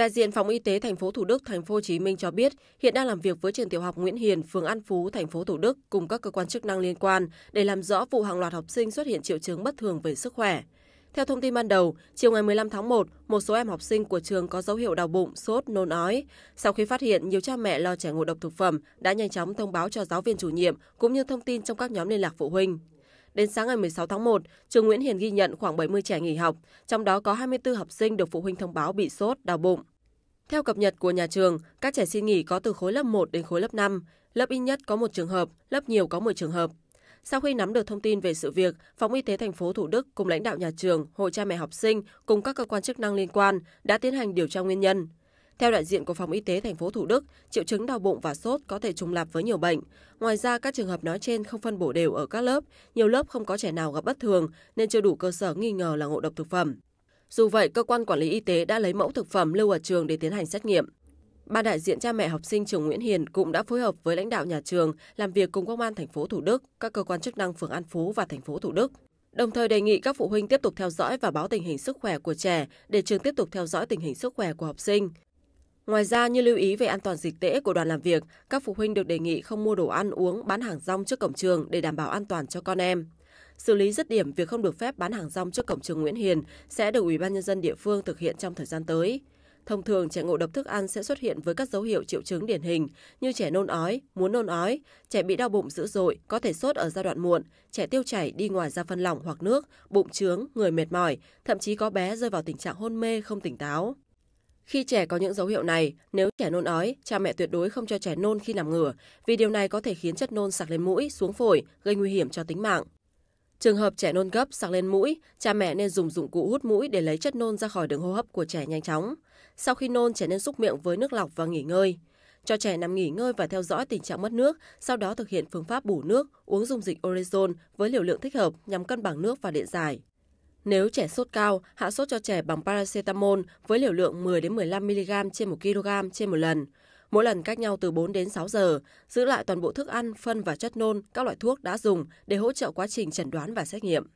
Đại diện Phòng Y tế thành phố Thủ Đức, thành phố Hồ Chí Minh cho biết, hiện đang làm việc với trường tiểu học Nguyễn Hiền, phường An Phú, thành phố Thủ Đức cùng các cơ quan chức năng liên quan để làm rõ vụ hàng loạt học sinh xuất hiện triệu chứng bất thường về sức khỏe. Theo thông tin ban đầu, chiều ngày 15 tháng 1, một số em học sinh của trường có dấu hiệu đau bụng, sốt, nôn ói. Sau khi phát hiện, nhiều cha mẹ lo trẻ ngộ độc thực phẩm đã nhanh chóng thông báo cho giáo viên chủ nhiệm cũng như thông tin trong các nhóm liên lạc phụ huynh. Đến sáng ngày 16 tháng 1, trường Nguyễn Hiền ghi nhận khoảng 70 trẻ nghỉ học, trong đó có 24 học sinh được phụ huynh thông báo bị sốt, đau bụng. Theo cập nhật của nhà trường, các trẻ xin nghỉ có từ khối lớp 1 đến khối lớp 5, lớp ít nhất có một trường hợp, lớp nhiều có 10 trường hợp. Sau khi nắm được thông tin về sự việc, Phòng Y tế thành phố Thủ Đức cùng lãnh đạo nhà trường, hội cha mẹ học sinh cùng các cơ quan chức năng liên quan đã tiến hành điều tra nguyên nhân. Theo đại diện của phòng y tế thành phố Thủ Đức, triệu chứng đau bụng và sốt có thể trùng lặp với nhiều bệnh. Ngoài ra các trường hợp nói trên không phân bổ đều ở các lớp, nhiều lớp không có trẻ nào gặp bất thường nên chưa đủ cơ sở nghi ngờ là ngộ độc thực phẩm. Dù vậy, cơ quan quản lý y tế đã lấy mẫu thực phẩm lưu ở trường để tiến hành xét nghiệm. Ba đại diện cha mẹ học sinh trường Nguyễn Hiền cũng đã phối hợp với lãnh đạo nhà trường làm việc cùng công an thành phố Thủ Đức, các cơ quan chức năng phường An Phú và thành phố Thủ Đức. Đồng thời đề nghị các phụ huynh tiếp tục theo dõi và báo tình hình sức khỏe của trẻ để trường tiếp tục theo dõi tình hình sức khỏe của học sinh. Ngoài ra, như lưu ý về an toàn dịch tễ của đoàn làm việc, các phụ huynh được đề nghị không mua đồ ăn uống bán hàng rong trước cổng trường để đảm bảo an toàn cho con em. Xử lý dứt điểm việc không được phép bán hàng rong trước cổng trường Nguyễn Hiền sẽ được Ủy ban nhân dân địa phương thực hiện trong thời gian tới. Thông thường, trẻ ngộ độc thức ăn sẽ xuất hiện với các dấu hiệu triệu chứng điển hình như trẻ nôn ói, muốn nôn ói, trẻ bị đau bụng dữ dội, có thể sốt ở giai đoạn muộn, trẻ tiêu chảy đi ngoài ra phân lỏng hoặc nước, bụng trướng, người mệt mỏi, thậm chí có bé rơi vào tình trạng hôn mê không tỉnh táo. Khi trẻ có những dấu hiệu này, nếu trẻ nôn ói, cha mẹ tuyệt đối không cho trẻ nôn khi nằm ngửa, vì điều này có thể khiến chất nôn sặc lên mũi, xuống phổi, gây nguy hiểm cho tính mạng. Trường hợp trẻ nôn gấp sặc lên mũi, cha mẹ nên dùng dụng cụ hút mũi để lấy chất nôn ra khỏi đường hô hấp của trẻ nhanh chóng. Sau khi nôn, trẻ nên xúc miệng với nước lọc và nghỉ ngơi. Cho trẻ nằm nghỉ ngơi và theo dõi tình trạng mất nước, sau đó thực hiện phương pháp bù nước, uống dung dịch orezon với liều lượng thích hợp nhằm cân bằng nước và điện giải. Nếu trẻ sốt cao, hạ sốt cho trẻ bằng paracetamol với liều lượng 10 đến 15 mg trên 1 kg trên một lần. Mỗi lần cách nhau từ 4 đến 6 giờ, giữ lại toàn bộ thức ăn, phân và chất nôn, các loại thuốc đã dùng để hỗ trợ quá trình chẩn đoán và xét nghiệm.